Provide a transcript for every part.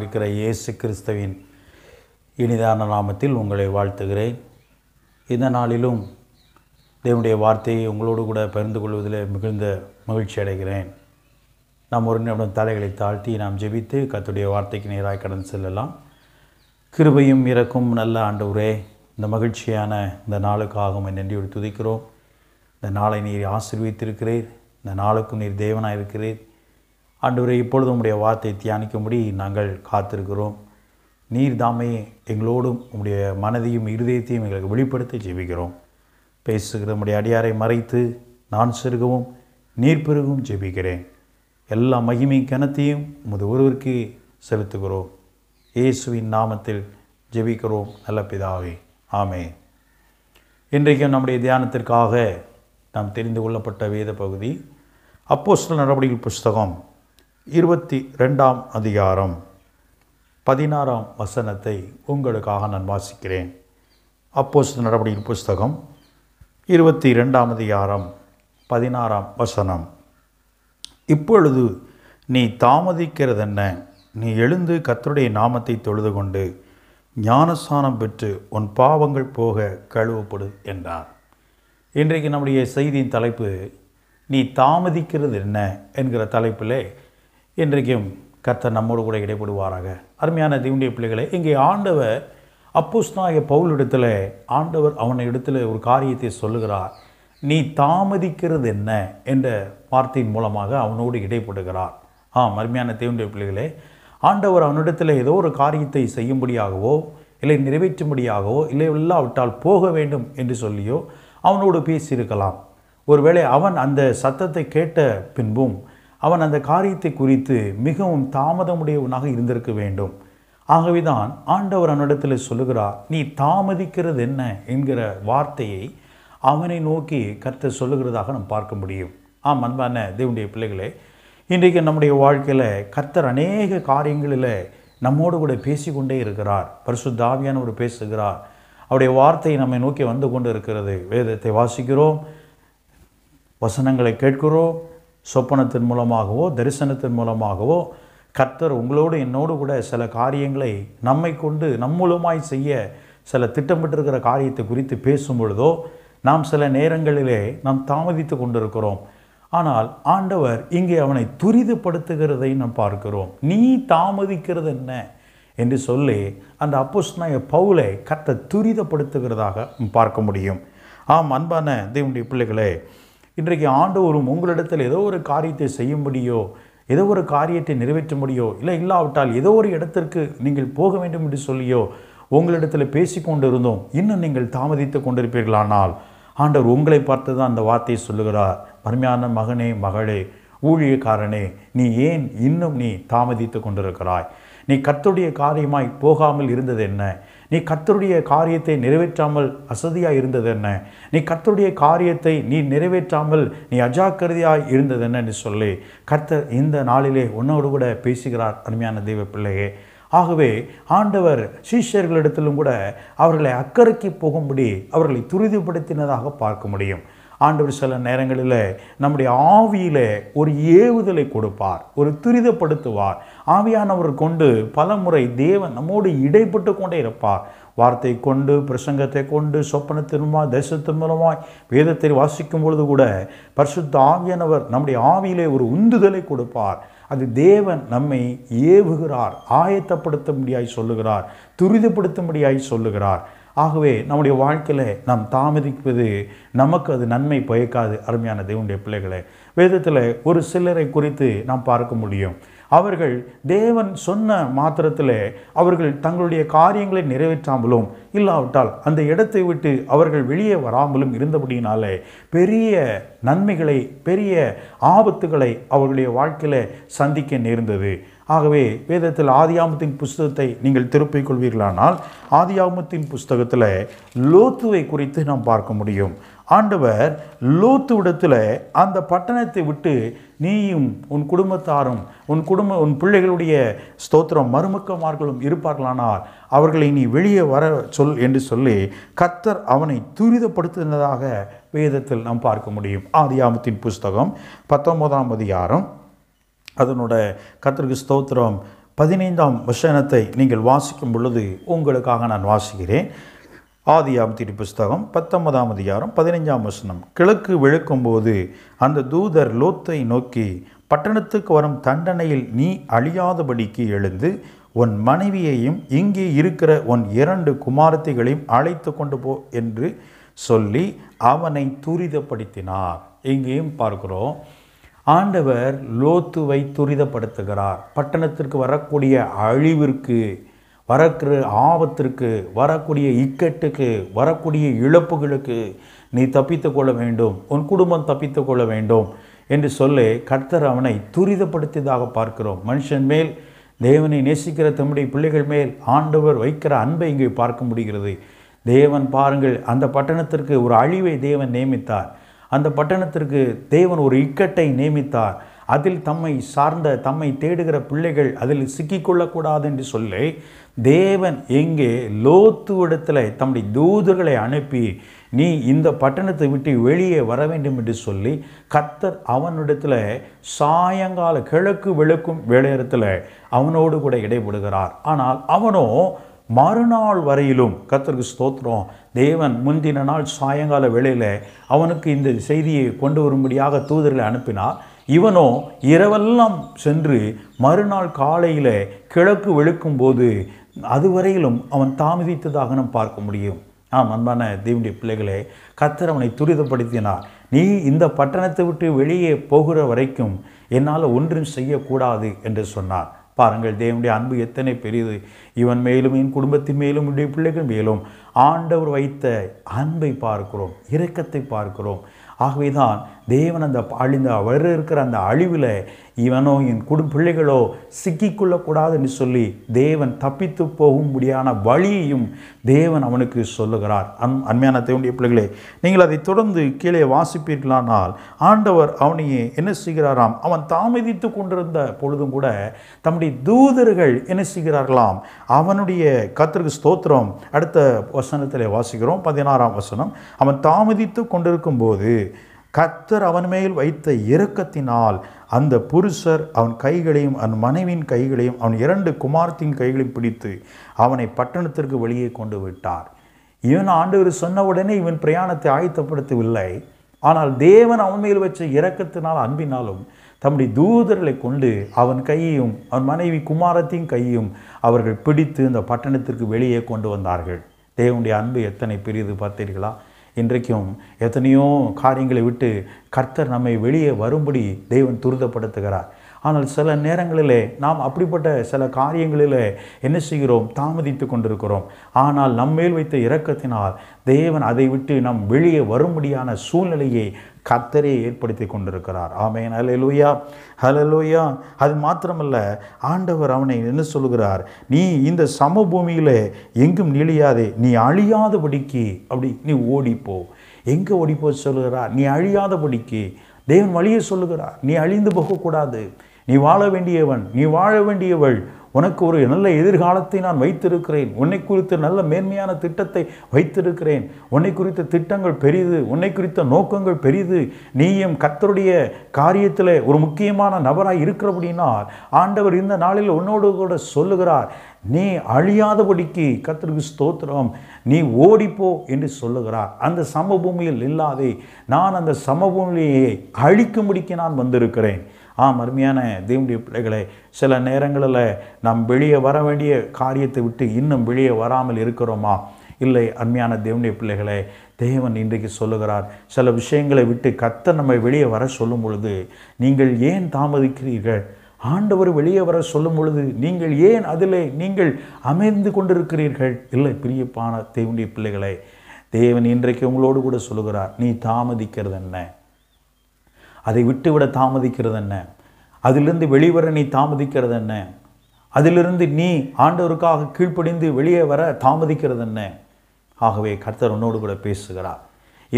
இருக்கிற இயேசு கிறிஸ்தவின் இனிதான நாமத்தில் உங்களை வாழ்த்துகிறேன் இந்த நாளிலும் தேவனுடைய வார்த்தையை உங்களோடு கூட பகிர்ந்து கொள்வதில் மிகுந்த மகிழ்ச்சி அடைகிறேன் நாம் ஒரு நிமிடம் தலைகளை தாழ்த்தி நாம் ஜெபித்து கத்துடைய வார்த்தைக்கு நேராக கடந்து செல்லலாம் கிருபையும் இறக்கும் நல்ல உரே இந்த மகிழ்ச்சியான இந்த நாளுக்காக உமை நன்றியோடு துதிக்கிறோம் இந்த நாளை நீர் ஆசிர்வித்திருக்கிறீர் இந்த நாளுக்கும் நீர் தேவனாக இருக்கிறீர் ஆண்டவரே இப்பொழுது உம்முடைய வார்த்தை தியானிக்கும்படி நாங்கள் காத்திருக்கிறோம் நீர் தாமே எங்களோடும் உங்களுடைய மனதையும் இருதயத்தையும் எங்களுக்கு வெளிப்படுத்தி ஜெபிக்கிறோம் பேசுகிற உடைய அடியாரை மறைத்து நான் செருகவும் நீர் பெருகவும் ஜெபிக்கிறேன் எல்லா மகிமை கனத்தையும் உமது ஒருவருக்கு செலுத்துகிறோம் இயேசுவின் நாமத்தில் ஜெபிக்கிறோம் நல்ல பிதாவே ஆமே இன்றைக்கும் நம்முடைய தியானத்திற்காக நாம் தெரிந்து கொள்ளப்பட்ட வேத பகுதி அப்போஸ்டல் நடவடிக்கை புஸ்தகம் இருபத்தி ரெண்டாம் அதிகாரம் பதினாறாம் வசனத்தை உங்களுக்காக நான் வாசிக்கிறேன் அப்போஸ் நடவடிக்கை புஸ்தகம் இருபத்தி ரெண்டாம் அதிகாரம் பதினாறாம் வசனம் இப்பொழுது நீ தாமதிக்கிறதென்ன நீ எழுந்து கத்தருடைய நாமத்தை தொழுது கொண்டு ஞானஸ்தானம் பெற்று உன் பாவங்கள் போக கழுவப்படு என்றார் இன்றைக்கு நம்முடைய செய்தியின் தலைப்பு நீ தாமதிக்கிறது என்ன என்கிற தலைப்பிலே இன்றைக்கும் கர்த்தர் நம்மோடு கூட இடைப்படுவாராக அருமையான தேவனுடைய பிள்ளைகளை இங்கே ஆண்டவர் அப்போஸ்நாய பவுல் இடத்துல ஆண்டவர் அவனை இடத்துல ஒரு காரியத்தை சொல்லுகிறார் நீ தாமதிக்கிறது என்ன என்ற வார்த்தையின் மூலமாக அவனோடு இடைப்படுகிறார் ஆம் அருமையான தேவனுடைய பிள்ளைகளே ஆண்டவர் அவனிடத்தில் ஏதோ ஒரு காரியத்தை செய்யும்படியாகவோ இல்லை நிறைவேற்றும்படியாகவோ இல்லை இல்லாவிட்டால் போக வேண்டும் என்று சொல்லியோ அவனோடு பேசியிருக்கலாம் ஒருவேளை அவன் அந்த சத்தத்தை கேட்ட பின்பும் அவன் அந்த காரியத்தை குறித்து மிகவும் தாமதமுடையவனாக இருந்திருக்க வேண்டும் ஆகவே தான் ஆண்டவர் அவனிடத்தில் சொல்லுகிறார் நீ தாமதிக்கிறது என்ன என்கிற வார்த்தையை அவனை நோக்கி கர்த்த சொல்லுகிறதாக நாம் பார்க்க முடியும் ஆம் அன்பான தேவனுடைய பிள்ளைகளே இன்றைக்கு நம்முடைய வாழ்க்கையில் கர்த்தர் அநேக காரியங்களில் நம்மோடு கூட பேசிக்கொண்டே இருக்கிறார் பரிசுத்தாவியானவர் பேசுகிறார் அவருடைய வார்த்தை நம்மை நோக்கி வந்து கொண்டு இருக்கிறது வேதத்தை வாசிக்கிறோம் வசனங்களை கேட்கிறோம் சொப்பனத்தின் மூலமாகவோ தரிசனத்தின் மூலமாகவோ கர்த்தர் உங்களோடு என்னோடு கூட சில காரியங்களை நம்மை கொண்டு நம் மூலமாய் செய்ய சில திட்டமிட்டிருக்கிற காரியத்தை குறித்து பேசும் பொழுதோ நாம் சில நேரங்களிலே நாம் தாமதித்து கொண்டிருக்கிறோம் ஆனால் ஆண்டவர் இங்கே அவனை துரிதப்படுத்துகிறதை நாம் பார்க்கிறோம் நீ தாமதிக்கிறது என்ன என்று சொல்லி அந்த அப்போஸ்னாய பவுலை கர்த்தர் துரிதப்படுத்துகிறதாக பார்க்க முடியும் ஆம் அன்பான தேவனுடைய பிள்ளைகளே இன்றைக்கு ஆண்டவரும் உங்களிடத்தில் ஏதோ ஒரு காரியத்தை செய்ய முடியோ ஏதோ ஒரு காரியத்தை நிறைவேற்ற முடியோ இல்லை இல்லாவிட்டால் ஏதோ ஒரு இடத்திற்கு நீங்கள் போக வேண்டும் என்று சொல்லியோ உங்களிடத்தில் பேசி கொண்டிருந்தோம் இன்னும் நீங்கள் தாமதித்து கொண்டிருப்பீர்களானால் ஆண்டவர் உங்களை பார்த்து தான் அந்த வார்த்தையை சொல்லுகிறார் அருமையான மகனே மகளே ஊழியக்காரனே நீ ஏன் இன்னும் நீ தாமதித்து கொண்டிருக்கிறாய் நீ கத்துடைய காரியமாய் போகாமல் இருந்தது என்ன நீ கத்தருடைய காரியத்தை நிறைவேற்றாமல் அசதியாக இருந்தது என்ன நீ கத்தருடைய காரியத்தை நீ நிறைவேற்றாமல் நீ அஜாக்கிரதையாக இருந்தது நீ சொல்லி கர்த்தர் இந்த நாளிலே உன்னோடு கூட பேசுகிறார் அருமையான தெய்வ பிள்ளையே ஆகவே ஆண்டவர் சீஷர்களிடத்திலும் கூட அவர்களை அக்கறைக்கு போகும்படி அவர்களை துரிதப்படுத்தினதாக பார்க்க முடியும் ஆண்டவர் சில நேரங்களில் நம்முடைய ஆவியில் ஒரு ஏவுதலை கொடுப்பார் ஒரு துரிதப்படுத்துவார் ஆவியானவர் கொண்டு பல முறை தேவன் நம்மோடு இடைப்பட்டு கொண்டே இருப்பார் வார்த்தை கொண்டு பிரசங்கத்தை கொண்டு சொப்பனத்தின் மூலமாக தேசத்தின் மூலமாய் வேதத்தை வாசிக்கும் பொழுது கூட பரிசுத்த ஆவியானவர் நம்முடைய ஆவியிலே ஒரு உந்துதலை கொடுப்பார் அது தேவன் நம்மை ஏவுகிறார் ஆயத்தப்படுத்தும்படியாய் சொல்லுகிறார் துரிதப்படுத்தும்படியாய் சொல்லுகிறார் ஆகவே நம்முடைய வாழ்க்கையில் நாம் தாமதிப்பது நமக்கு அது நன்மை பயக்காது அருமையான தேவனுடைய பிள்ளைகளை வேதத்தில் ஒரு சிலரை குறித்து நாம் பார்க்க முடியும் அவர்கள் தேவன் சொன்ன மாத்திரத்தில் அவர்கள் தங்களுடைய காரியங்களை நிறைவேற்றாமலும் இல்லாவிட்டால் அந்த இடத்தை விட்டு அவர்கள் வெளியே வராமலும் இருந்தபடியினாலே பெரிய நன்மைகளை பெரிய ஆபத்துகளை அவர்களுடைய வாழ்க்கையில் சந்திக்க நேர்ந்தது ஆகவே வேதத்தில் ஆதியாமத்தின் புஸ்தகத்தை நீங்கள் திருப்பிக் கொள்வீர்களானால் ஆதியாமத்தின் புஸ்தகத்தில் லோத்துவை குறித்து நாம் பார்க்க முடியும் ஆண்டவர் லூத்து இடத்துல அந்த பட்டணத்தை விட்டு நீயும் உன் குடும்பத்தாரும் உன் குடும்ப உன் பிள்ளைகளுடைய ஸ்தோத்திரம் மருமக்கமார்களும் இருப்பார்களானால் அவர்களை நீ வெளியே வர சொல் என்று சொல்லி கத்தர் அவனை துரிதப்படுத்தினதாக வேதத்தில் நாம் பார்க்க முடியும் ஆதியாமத்தின் புஸ்தகம் பத்தொன்பதாம் அதிகாரம் அதனோட கத்தருக்கு ஸ்தோத்திரம் பதினைந்தாம் வசனத்தை நீங்கள் வாசிக்கும் பொழுது உங்களுக்காக நான் வாசிக்கிறேன் ஆதியாம் திரு புஸ்தகம் பத்தொன்பதாம் அதிகாரம் பதினைஞ்சாம் வசனம் கிழக்கு விழுக்கும் போது அந்த தூதர் லோத்தை நோக்கி பட்டணத்துக்கு வரும் தண்டனையில் நீ அழியாதபடிக்கு எழுந்து உன் மனைவியையும் இங்கே இருக்கிற உன் இரண்டு குமாரத்திகளையும் அழைத்து கொண்டு போ என்று சொல்லி அவனை துரிதப்படுத்தினார் இங்கேயும் பார்க்கிறோம் ஆண்டவர் லோத்துவை துரிதப்படுத்துகிறார் பட்டணத்திற்கு வரக்கூடிய அழிவிற்கு வரக்கிற ஆபத்திற்கு வரக்கூடிய இக்கட்டுக்கு வரக்கூடிய இழப்புகளுக்கு நீ தப்பித்து கொள்ள வேண்டும் உன் குடும்பம் தப்பித்து கொள்ள வேண்டும் என்று சொல்லி கர்த்தர் அவனை துரிதப்படுத்தியதாக பார்க்கிறோம் மனுஷன் மேல் தேவனை நேசிக்கிற தம்முடைய பிள்ளைகள் மேல் ஆண்டவர் வைக்கிற அன்பை இங்கே பார்க்க முடிகிறது தேவன் பாருங்கள் அந்த பட்டணத்திற்கு ஒரு அழிவை தேவன் நியமித்தார் அந்த பட்டணத்திற்கு தேவன் ஒரு இக்கட்டை நியமித்தார் அதில் தம்மை சார்ந்த தம்மை தேடுகிற பிள்ளைகள் அதில் சிக்கிக்கொள்ளக்கூடாது என்று சொல்லி தேவன் எங்கே லோத்து இடத்துல தம்முடைய தூதர்களை அனுப்பி நீ இந்த பட்டணத்தை விட்டு வெளியே வர வேண்டும் என்று சொல்லி கத்தர் அவனிடத்தில் சாயங்கால கிழக்கு விளக்கும் வேலையிடத்தில் அவனோடு கூட இடைபடுகிறார் ஆனால் அவனோ மறுநாள் வரையிலும் கத்தருக்கு ஸ்தோத்திரம் தேவன் முந்தின நாள் சாயங்கால வேளையில் அவனுக்கு இந்த செய்தியை கொண்டு வரும்படியாக தூதர்களை அனுப்பினார் இவனோ இரவெல்லாம் சென்று மறுநாள் காலையில் கிழக்கு வெளுக்கும் போது அதுவரையிலும் அவன் தாமதித்ததாக நாம் பார்க்க முடியும் ஆம் அன்பான தேவனுடைய பிள்ளைகளே கத்தர் அவனை துரிதப்படுத்தினார் நீ இந்த பட்டணத்தை விட்டு வெளியே போகிற வரைக்கும் என்னால் ஒன்றும் செய்யக்கூடாது என்று சொன்னார் பாருங்கள் தேவனுடைய அன்பு எத்தனை பெரியது இவன் மேலும் என் குடும்பத்தின் மேலும் என்னுடைய பிள்ளைகள் மேலும் ஆண்டவர் வைத்த அன்பை பார்க்கிறோம் இரக்கத்தை பார்க்கிறோம் ஆகவே தான் தேவன் அந்த அழிந்த அவர் இருக்கிற அந்த அழிவில் இவனோ என் குடும் பிள்ளைகளோ சிக்கிக்கொள்ளக்கூடாதுன்னு சொல்லி தேவன் தப்பித்து போகும் முடியான வழியையும் தேவன் அவனுக்கு சொல்லுகிறார் அன் அண்மையான தேவனுடைய பிள்ளைகளே நீங்கள் அதை தொடர்ந்து கீழே வாசிப்பீர்களானால் ஆண்டவர் அவனையே என்ன செய்கிறாராம் அவன் தாமதித்து கொண்டிருந்த பொழுதும் கூட தம்முடைய தூதர்கள் என்ன செய்கிறார்களாம் அவனுடைய கத்திற்கு ஸ்தோத்திரம் அடுத்த வசனத்தில் வாசிக்கிறோம் பதினாறாம் வசனம் அவன் தாமதித்து கொண்டிருக்கும் போது கத்தர் அவன் மேல் வைத்த இரக்கத்தினால் அந்த புருஷர் அவன் கைகளையும் அவன் மனைவியின் கைகளையும் அவன் இரண்டு குமாரத்தின் கைகளையும் பிடித்து அவனை பட்டணத்திற்கு வெளியே கொண்டு விட்டார் இவன் ஆண்டவர் சொன்ன உடனே இவன் பிரயாணத்தை ஆயத்தப்படுத்தவில்லை ஆனால் தேவன் அவன் மேல் வச்ச இரக்கத்தினால் அன்பினாலும் தம்முடைய தூதர்களை கொண்டு அவன் கையையும் அவன் மனைவி குமாரத்தின் கையும் அவர்கள் பிடித்து இந்த பட்டணத்திற்கு வெளியே கொண்டு வந்தார்கள் தேவனுடைய அன்பு எத்தனை பெரியது பார்த்தீர்களா இன்றைக்கும் எத்தனையோ காரியங்களை விட்டு கர்த்தர் நம்மை வெளியே வரும்படி தெய்வன் துரிதப்படுத்துகிறார் ஆனால் சில நேரங்களிலே நாம் அப்படிப்பட்ட சில காரியங்களிலே என்ன செய்கிறோம் தாமதித்து கொண்டிருக்கிறோம் ஆனால் நம்மேல் வைத்த இரக்கத்தினால் தேவன் அதை விட்டு நாம் வெளியே வரும்படியான சூழ்நிலையை கத்தரே ஏற்படுத்தி கொண்டிருக்கிறார் ஆமேன் ஹலலூயா ஹலலூயா அது மாத்திரமல்ல ஆண்டவர் அவனை என்ன சொல்கிறார் நீ இந்த சமபூமியில் எங்கும் நிலையாதே நீ அழியாதபடிக்கு அப்படி நீ ஓடிப்போ எங்கே ஓடிப்போ சொல்கிறார் நீ அழியாதபடிக்கு தேவன் வழியை சொல்லுகிறார் நீ அழிந்து போகக்கூடாது நீ வாழ வேண்டியவன் நீ வாழ வேண்டியவள் உனக்கு ஒரு நல்ல எதிர்காலத்தை நான் வைத்திருக்கிறேன் உன்னை குறித்த நல்ல மேன்மையான திட்டத்தை வைத்திருக்கிறேன் உன்னை குறித்த திட்டங்கள் பெரிது உன்னை குறித்த நோக்கங்கள் பெரிது நீயும் கத்தருடைய காரியத்தில் ஒரு முக்கியமான நபராக இருக்கிற அப்படின்னா ஆண்டவர் இந்த நாளில் உன்னோடு கூட சொல்லுகிறார் நீ அழியாதபடிக்கு கத்திற்கு ஸ்தோத்திரம் நீ ஓடிப்போ என்று சொல்லுகிறார் அந்த சமபூமியில் இல்லாதே நான் அந்த சமபூமியை அழிக்கும்படிக்கு நான் வந்திருக்கிறேன் ஆம் அருமையான தேவனுடைய பிள்ளைகளை சில நேரங்களில் நாம் வெளியே வர வேண்டிய காரியத்தை விட்டு இன்னும் வெளியே வராமல் இருக்கிறோமா இல்லை அருமையான தேவனுடைய பிள்ளைகளை தேவன் இன்றைக்கு சொல்லுகிறார் சில விஷயங்களை விட்டு கத்த நம்மை வெளியே வர சொல்லும் பொழுது நீங்கள் ஏன் தாமதிக்கிறீர்கள் ஆண்டவர் வெளியே வர சொல்லும் பொழுது நீங்கள் ஏன் அதிலே நீங்கள் அமைந்து கொண்டிருக்கிறீர்கள் இல்லை பிரியப்பான தேவனுடைய பிள்ளைகளை தேவன் இன்றைக்கு உங்களோடு கூட சொல்லுகிறார் நீ தாமதிக்கிறது என்ன அதை விட்டுவிட தாமதிக்கிறது என்ன அதிலிருந்து வெளிவர நீ தாமதிக்கிறது என்ன அதிலிருந்து நீ ஆண்டவருக்காக கீழ்ப்படிந்து வெளியே வர தாமதிக்கிறது என்ன ஆகவே கர்த்தர் உன்னோடு கூட பேசுகிறார்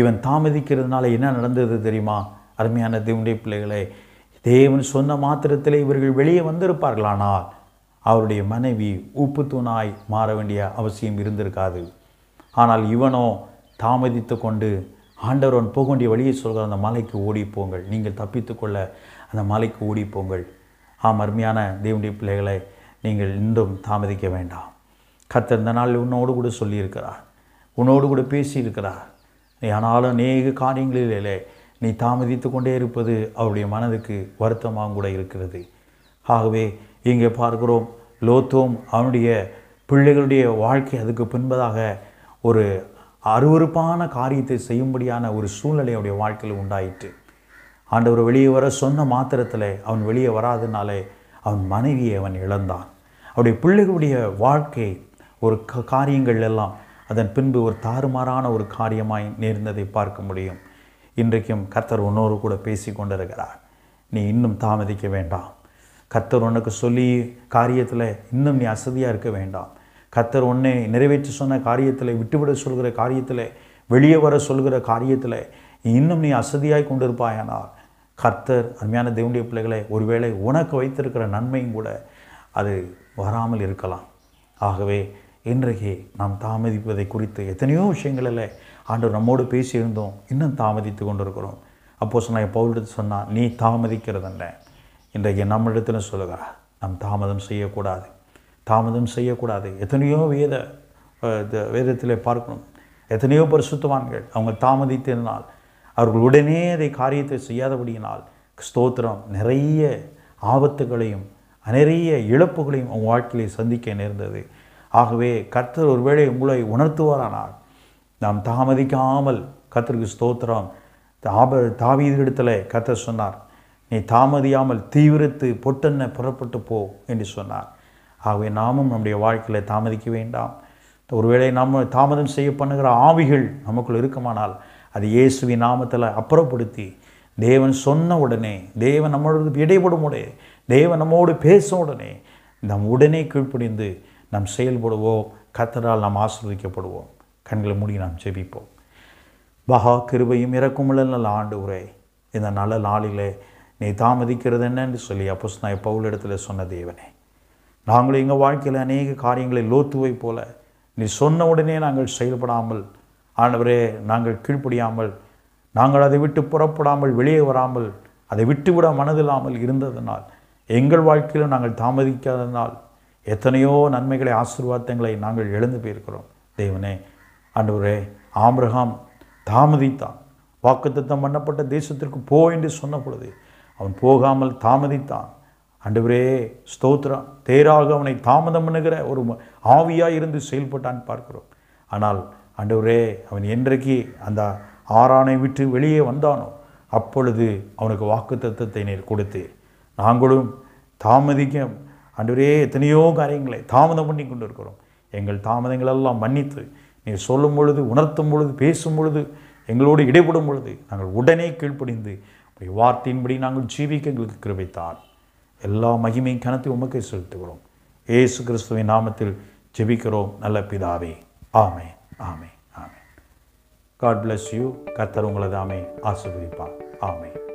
இவன் தாமதிக்கிறதுனால என்ன நடந்தது தெரியுமா அருமையான தேவனுடைய பிள்ளைகளே தேவன் சொன்ன மாத்திரத்தில் இவர்கள் வெளியே வந்திருப்பார்களானால் அவருடைய மனைவி உப்பு தூணாய் மாற வேண்டிய அவசியம் இருந்திருக்காது ஆனால் இவனோ தாமதித்து கொண்டு ஆண்டவர் அவன் போக வேண்டிய வழியை சொல்கிற அந்த மலைக்கு ஓடி போங்கள் நீங்கள் தப்பித்துக்கொள்ள அந்த மலைக்கு ஓடி போங்கள் ஆம் அருமையான தேவனுடைய பிள்ளைகளை நீங்கள் இன்றும் தாமதிக்க வேண்டாம் கத்த இந்த நாள் உன்னோடு கூட சொல்லியிருக்கிறார் உன்னோடு கூட பேசியிருக்கிறார் ஆனாலும் அநேக காரியங்களிலே நீ தாமதித்து கொண்டே இருப்பது அவருடைய மனதுக்கு வருத்தமாக கூட இருக்கிறது ஆகவே இங்கே பார்க்கிறோம் லோத்தோம் அவனுடைய பிள்ளைகளுடைய வாழ்க்கை அதுக்கு பின்பதாக ஒரு அருவறுப்பான காரியத்தை செய்யும்படியான ஒரு சூழ்நிலை அவருடைய வாழ்க்கையில் உண்டாயிற்று ஆண்டவர் வெளியே வர சொன்ன மாத்திரத்தில் அவன் வெளியே வராதனாலே அவன் மனைவியை அவன் இழந்தான் அவருடைய பிள்ளைகளுடைய வாழ்க்கை ஒரு க காரியங்கள் எல்லாம் அதன் பின்பு ஒரு தாறுமாறான ஒரு காரியமாய் நேர்ந்ததை பார்க்க முடியும் இன்றைக்கும் கர்த்தர் உன்னோரு கூட பேசி கொண்டிருக்கிறார் நீ இன்னும் தாமதிக்க வேண்டாம் கர்த்தர் உனக்கு சொல்லி காரியத்தில் இன்னும் நீ அசதியாக இருக்க வேண்டாம் கத்தர் உன்னை நிறைவேற்றி சொன்ன காரியத்தில் விட்டுவிட சொல்கிற காரியத்தில் வெளியே வர சொல்கிற காரியத்தில் இன்னும் நீ அசதியாய் கொண்டிருப்பாயானால் கர்த்தர் அருமையான தேவனுடைய பிள்ளைகளை ஒருவேளை உனக்கு வைத்திருக்கிற நன்மையும் கூட அது வராமல் இருக்கலாம் ஆகவே இன்றைக்கு நாம் தாமதிப்பதை குறித்து எத்தனையோ விஷயங்களில் ஆண்டு நம்மோடு பேசியிருந்தோம் இன்னும் தாமதித்து கொண்டிருக்கிறோம் அப்போ சொன்னால் பவுலிடத்து சொன்னால் நீ தாமதிக்கிறதல்ல இன்றைக்கு நம்மளிடத்துல சொல்லுகிறார் நாம் தாமதம் செய்யக்கூடாது தாமதம் செய்யக்கூடாது எத்தனையோ வேத வேதத்தில் பார்க்கணும் எத்தனையோ பரிசுத்தவான்கள் அவங்க தாமதித்திருந்தால் அவர்கள் உடனே அதை காரியத்தை செய்யாதபடியினால் ஸ்தோத்திரம் நிறைய ஆபத்துகளையும் நிறைய இழப்புகளையும் அவங்க வாழ்க்கையிலே சந்திக்க நேர்ந்தது ஆகவே கர்த்தர் ஒருவேளை உங்களை உணர்த்துவாரானால் நாம் தாமதிக்காமல் கத்தருக்கு ஸ்தோத்திரம் தாப தாவீதிடத்தில் கத்தர் சொன்னார் நீ தாமதியாமல் தீவிரத்து பொட்டென்ன புறப்பட்டு போ என்று சொன்னார் ஆகவே நாமும் நம்முடைய வாழ்க்கையில் தாமதிக்க வேண்டாம் ஒருவேளை நாம் தாமதம் செய்ய பண்ணுகிற ஆவிகள் நமக்குள் இருக்குமானால் அது இயேசுவி நாமத்தில் அப்புறப்படுத்தி தேவன் சொன்ன உடனே தேவன் நம்மளோட இடைபடும் உடனே தேவன் நம்மோடு பேச உடனே நம் உடனே கீழ்ப்படிந்து நாம் செயல்படுவோம் கத்தரால் நாம் ஆசிர்வதிக்கப்படுவோம் கண்களை மூடி நாம் ஜெபிப்போம் பகா கிருபையும் இறக்குமுள்ள நல்ல ஆண்டு உரை இந்த நல்ல நாளிலே நீ தாமதிக்கிறது என்னன்னு சொல்லி அப்போஸ் நான் பவுல் இடத்துல சொன்ன தேவனே நாங்களும் எங்கள் வாழ்க்கையில் அநேக காரியங்களை லோத்துவை போல நீ சொன்ன உடனே நாங்கள் செயல்படாமல் ஆண்டவரே நாங்கள் கீழ்ப்படியாமல் நாங்கள் அதை விட்டு புறப்படாமல் வெளியே வராமல் அதை விட்டுவிட மனதில்லாமல் இருந்ததனால் எங்கள் வாழ்க்கையிலும் நாங்கள் தாமதிக்காதனால் எத்தனையோ நன்மைகளை ஆசீர்வாதங்களை நாங்கள் எழுந்து போயிருக்கிறோம் தேவனே ஆண்டவரே ஆம்ரஹாம் தாமதித்தான் வாக்குத்தத்தம் பண்ணப்பட்ட தேசத்திற்கு போ என்று சொன்ன பொழுது அவன் போகாமல் தாமதித்தான் ஆண்டவரே ஸ்தோத்திரம் தேராக அவனை தாமதம் பண்ணுகிற ஒரு ஆவியாக இருந்து செயல்பட்டான்னு பார்க்கிறோம் ஆனால் அண்டுவரே அவன் என்றைக்கு அந்த ஆறானை விட்டு வெளியே வந்தானோ அப்பொழுது அவனுக்கு வாக்கு தத்துவத்தை நீர் கொடுத்து நாங்களும் தாமதிக்க ஆண்டவரே எத்தனையோ காரியங்களை தாமதம் பண்ணி கொண்டு இருக்கிறோம் எங்கள் தாமதங்களெல்லாம் மன்னித்து நீ சொல்லும் பொழுது உணர்த்தும் பொழுது பேசும் பொழுது எங்களோடு இடைப்படும் பொழுது நாங்கள் உடனே கீழ்ப்படிந்து வார்த்தையின்படி நாங்கள் ஜீவிக்க எங்களுக்கு கிருபைத்தார் எல்லா மகிமையும் கணத்தை உமக்கை செலுத்துகிறோம் ஏசு கிறிஸ்துவின் நாமத்தில் ஜெபிக்கிறோம் நல்ல பிதாவே ஆமே ஆமே ஆமே காட் பிளஸ் யூ கத்தர் உங்களது ஆமே ஆசிர்வதிப்பார் ஆமே